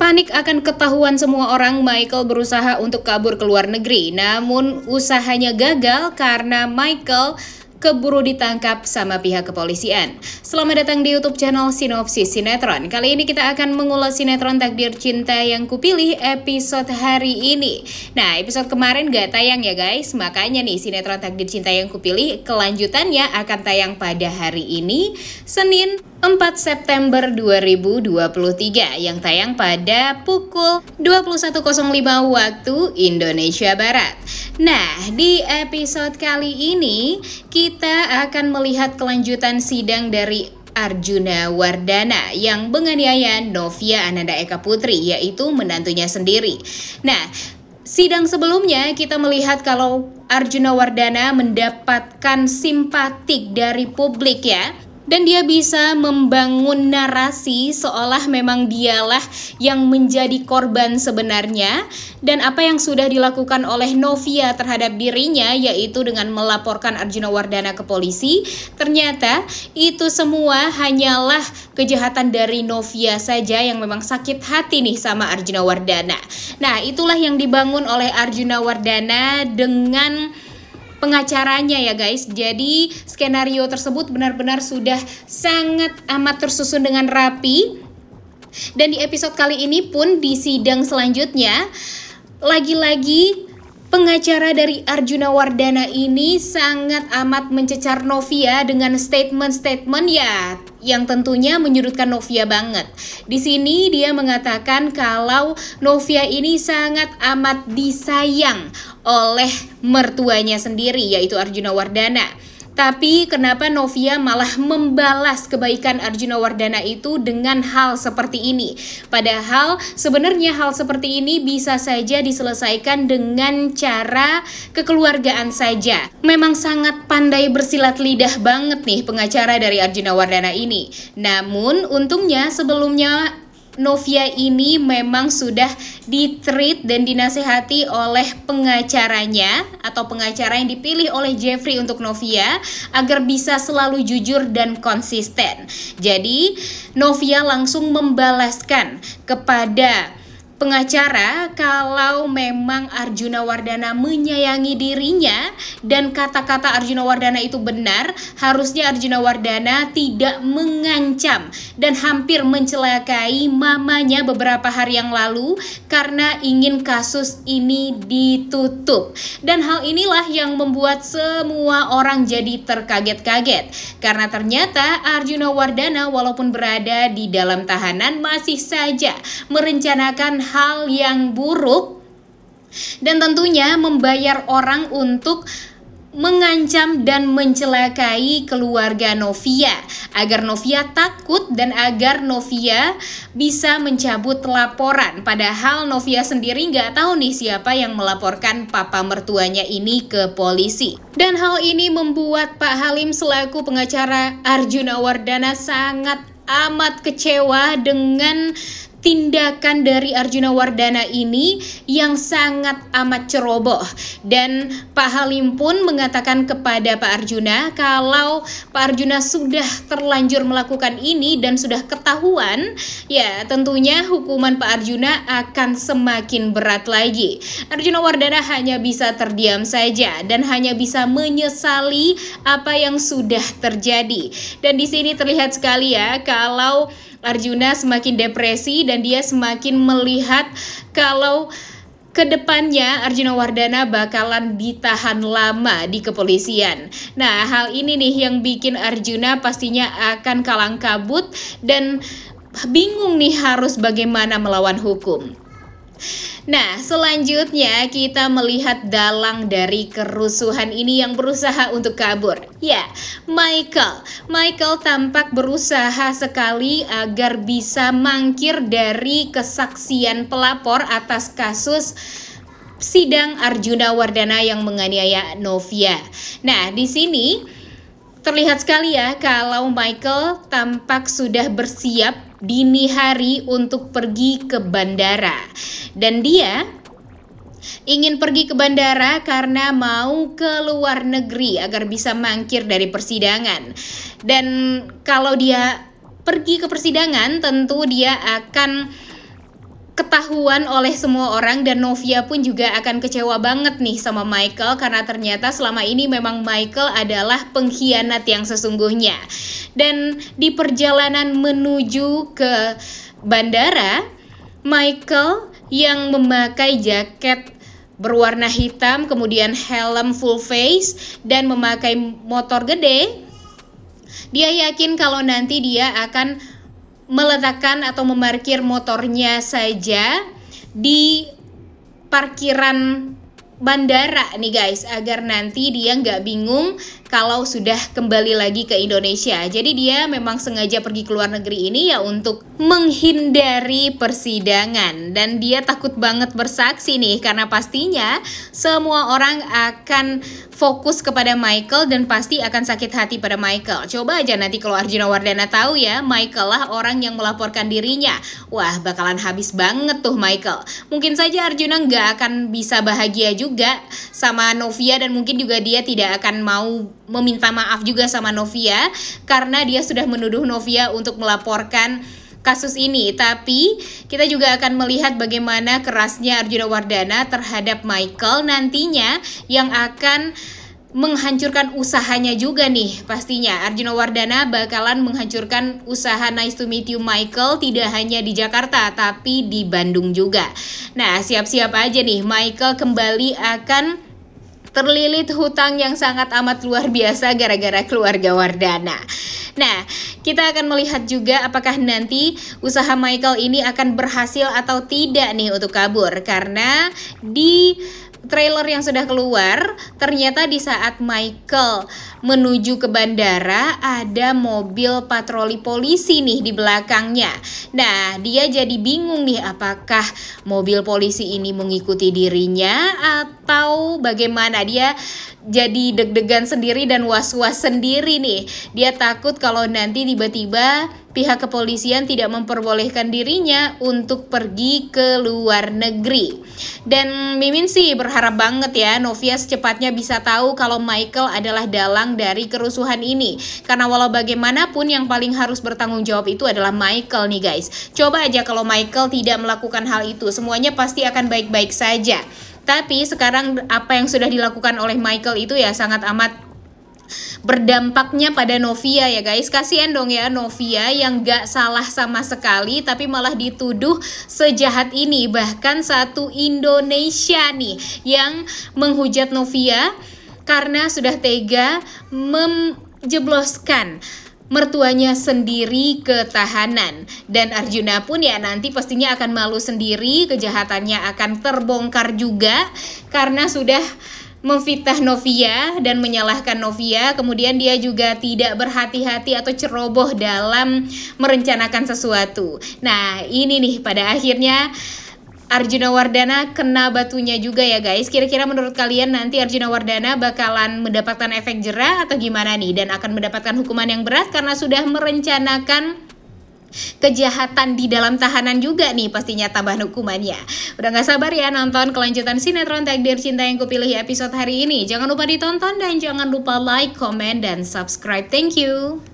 Panik akan ketahuan semua orang, Michael berusaha untuk kabur ke luar negeri. Namun usahanya gagal karena Michael keburu ditangkap sama pihak kepolisian. Selamat datang di YouTube channel Sinopsis Sinetron. Kali ini kita akan mengulas sinetron Takdir Cinta yang kupilih episode hari ini. Nah, episode kemarin gak tayang ya guys. Makanya nih sinetron Takdir Cinta yang kupilih kelanjutannya akan tayang pada hari ini, Senin 4 September 2023 yang tayang pada pukul 21.05 waktu Indonesia Barat. Nah, di episode kali ini kita akan melihat kelanjutan sidang dari Arjuna Wardana yang menganiaya Novia Ananda Eka Putri yaitu menantunya sendiri. Nah, sidang sebelumnya kita melihat kalau Arjuna Wardana mendapatkan simpatik dari publik ya dan dia bisa membangun narasi seolah memang dialah yang menjadi korban sebenarnya dan apa yang sudah dilakukan oleh Novia terhadap dirinya yaitu dengan melaporkan Arjuna Wardana ke polisi ternyata itu semua hanyalah kejahatan dari Novia saja yang memang sakit hati nih sama Arjuna Wardana nah itulah yang dibangun oleh Arjuna Wardana dengan pengacaranya ya guys. Jadi skenario tersebut benar-benar sudah sangat amat tersusun dengan rapi. Dan di episode kali ini pun di sidang selanjutnya lagi-lagi Pengacara dari Arjuna Wardana ini sangat amat mencecar Novia dengan statement-statement ya yang tentunya menyudutkan Novia banget. Di sini dia mengatakan kalau Novia ini sangat amat disayang oleh mertuanya sendiri yaitu Arjuna Wardana. Tapi kenapa Novia malah membalas kebaikan Arjuna Wardana itu dengan hal seperti ini? Padahal sebenarnya hal seperti ini bisa saja diselesaikan dengan cara kekeluargaan saja. Memang sangat pandai bersilat lidah banget nih pengacara dari Arjuna Wardana ini. Namun untungnya sebelumnya Novia ini memang sudah ditreat dan dinasehati oleh pengacaranya atau pengacara yang dipilih oleh Jeffrey untuk Novia agar bisa selalu jujur dan konsisten. Jadi, Novia langsung membalaskan kepada Pengacara, kalau memang Arjuna Wardana menyayangi dirinya dan kata-kata Arjuna Wardana itu benar, harusnya Arjuna Wardana tidak mengancam dan hampir mencelakai mamanya beberapa hari yang lalu karena ingin kasus ini ditutup. Dan hal inilah yang membuat semua orang jadi terkaget-kaget karena ternyata Arjuna Wardana walaupun berada di dalam tahanan masih saja merencanakan hal yang buruk dan tentunya membayar orang untuk mengancam dan mencelakai keluarga Novia agar Novia takut dan agar Novia bisa mencabut laporan padahal Novia sendiri nggak tahu nih siapa yang melaporkan papa mertuanya ini ke polisi dan hal ini membuat Pak Halim selaku pengacara Arjuna Wardana sangat amat kecewa dengan tindakan dari Arjuna Wardana ini yang sangat amat ceroboh dan Pak Halim pun mengatakan kepada Pak Arjuna kalau Pak Arjuna sudah terlanjur melakukan ini dan sudah ketahuan ya tentunya hukuman Pak Arjuna akan semakin berat lagi Arjuna Wardana hanya bisa terdiam saja dan hanya bisa menyesali apa yang sudah terjadi dan di sini terlihat sekali ya kalau Arjuna semakin depresi dan dia semakin melihat kalau Kedepannya Arjuna Wardana bakalan ditahan lama di kepolisian. Nah hal ini nih yang bikin Arjuna pastinya akan kalang kabut dan bingung nih harus bagaimana melawan hukum. Nah, selanjutnya kita melihat dalang dari kerusuhan ini yang berusaha untuk kabur. Ya, Michael. Michael tampak berusaha sekali agar bisa mangkir dari kesaksian pelapor atas kasus sidang Arjuna Wardana yang menganiaya Novia. Nah, di sini Terlihat sekali ya kalau Michael tampak sudah bersiap dini hari untuk pergi ke bandara. Dan dia ingin pergi ke bandara karena mau ke luar negeri agar bisa mangkir dari persidangan. Dan kalau dia pergi ke persidangan tentu dia akan ketahuan oleh semua orang dan Novia pun juga akan kecewa banget nih sama Michael karena ternyata selama ini memang Michael adalah pengkhianat yang sesungguhnya. Dan di perjalanan menuju ke bandara, Michael yang memakai jaket berwarna hitam, kemudian helm full face dan memakai motor gede, dia yakin kalau nanti dia akan meletakkan atau memarkir motornya saja di parkiran bandara nih guys agar nanti dia nggak bingung kalau sudah kembali lagi ke Indonesia. Jadi dia memang sengaja pergi ke luar negeri ini ya untuk menghindari persidangan dan dia takut banget bersaksi nih karena pastinya semua orang akan fokus kepada Michael dan pasti akan sakit hati pada Michael. Coba aja nanti kalau Arjuna Wardana tahu ya, Michael lah orang yang melaporkan dirinya. Wah, bakalan habis banget tuh Michael. Mungkin saja Arjuna nggak akan bisa bahagia juga sama Novia dan mungkin juga dia tidak akan mau meminta maaf juga sama Novia karena dia sudah menuduh Novia untuk melaporkan kasus ini. Tapi kita juga akan melihat bagaimana kerasnya Arjuna Wardana terhadap Michael nantinya yang akan menghancurkan usahanya juga nih pastinya Arjuna Wardana bakalan menghancurkan usaha Nice to Meet You Michael tidak hanya di Jakarta tapi di Bandung juga. Nah siap-siap aja nih Michael kembali akan terlilit hutang yang sangat amat luar biasa gara-gara keluarga Wardana. Nah, kita akan melihat juga apakah nanti usaha Michael ini akan berhasil atau tidak nih untuk kabur karena di trailer yang sudah keluar, ternyata di saat Michael menuju ke bandara ada mobil patroli polisi nih di belakangnya. Nah, dia jadi bingung nih apakah mobil polisi ini mengikuti dirinya atau bagaimana dia jadi deg-degan sendiri dan was-was sendiri nih. Dia takut kalau nanti tiba-tiba pihak kepolisian tidak memperbolehkan dirinya untuk pergi ke luar negeri. Dan Mimin sih berharap banget ya Novia secepatnya bisa tahu kalau Michael adalah dalang dari kerusuhan ini. Karena walau bagaimanapun yang paling harus bertanggung jawab itu adalah Michael nih guys. Coba aja kalau Michael tidak melakukan hal itu, semuanya pasti akan baik-baik saja. Tapi sekarang apa yang sudah dilakukan oleh Michael itu ya sangat amat berdampaknya pada Novia ya guys kasihan dong ya Novia yang gak salah sama sekali tapi malah dituduh sejahat ini bahkan satu Indonesia nih yang menghujat Novia karena sudah tega menjebloskan mertuanya sendiri ketahanan dan Arjuna pun ya nanti pastinya akan malu sendiri kejahatannya akan terbongkar juga karena sudah memfitnah Novia dan menyalahkan Novia kemudian dia juga tidak berhati-hati atau ceroboh dalam merencanakan sesuatu nah ini nih pada akhirnya Arjuna Wardana kena batunya juga ya guys. Kira-kira menurut kalian nanti Arjuna Wardana bakalan mendapatkan efek jerah atau gimana nih? Dan akan mendapatkan hukuman yang berat karena sudah merencanakan kejahatan di dalam tahanan juga nih pastinya tambah hukumannya. Udah gak sabar ya nonton kelanjutan sinetron takdir cinta yang kupilih episode hari ini. Jangan lupa ditonton dan jangan lupa like, comment dan subscribe. Thank you.